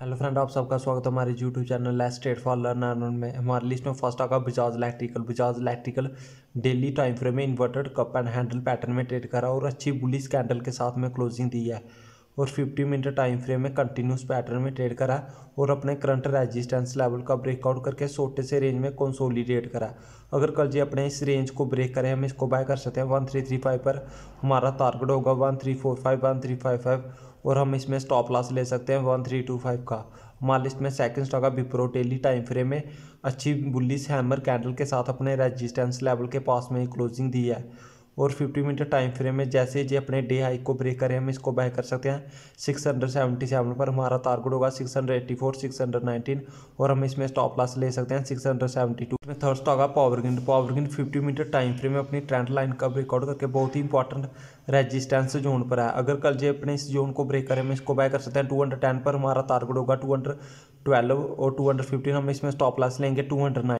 hello friend आप सबका स्वागत है हमारे YouTube channel state for learner में हमारी लिस्ट में फर्स्ट आगा Bajaj electrical Bajaj electrical daily time frame में inverted cup and handle pattern में ट्रेड करा और अच्छी बुलिस कैंडल के साथ में क्लोजिंग दी है और 50 मिनट टाइम फ्रेम में कंटिन्यूस पैटर्न में ट्रेड करा और अपने करंट रेजिस्टेंस लेवल का ब्रेकआउट करके छोटे से रेंज में कंसोलिडेट करा अगर कल जी अपने इस रेंज को ब्रेक करें हम इसको बाय कर सकते हैं वन थ्री थ्री फाइव पर हमारा टारगेट होगा one three four five one three five five और हम इसमें स्टॉप लॉस ले सकते हैं वन थ्री टू फाइव का हमारे लिस्ट में सेकंड स्टॉक है विप्रो टेली टाइम फ्रेम में अच्छी बुलिस हैमर कैंडल के साथ अपने रेजिस्टेंस लेवल के पास में क्लोजिंग दी है और 50 मिनट टाइम फ्रेम में जैसे जी अपने डे हाई को ब्रेक करें हम इसको बाय कर सकते हैं सिक्स हंड्रेड सेवेंटी सेवन पर हमारा टारगेट होगा six hundred eighty four six hundred nineteen और हम इसमें स्टॉप लॉस ले सकते हैं सिक्स हंड्रेड सेवेंटी टू में थर्ड स्टॉक है पावर गिन पावर गिन फिफ्टी मिनट टाइम फ्रेम में अपनी ट्रेंड लाइन का ब्रेकआउट करके बहुत ही इंपॉर्टेंट रेजिस्टेंस जोन पर है अगर कल जी अपने इस जोन को ब्रेक करें हम इसको बाय कर सकते हैं टू हंड्रेड टेन पर हमारा टारगेट होगा टू हंड्रेड ट्वेल्व और टू हंड्रेड फिफ्टीन हम इसमें स्टॉप लॉस लेंगे टू हंड्रेड नाइन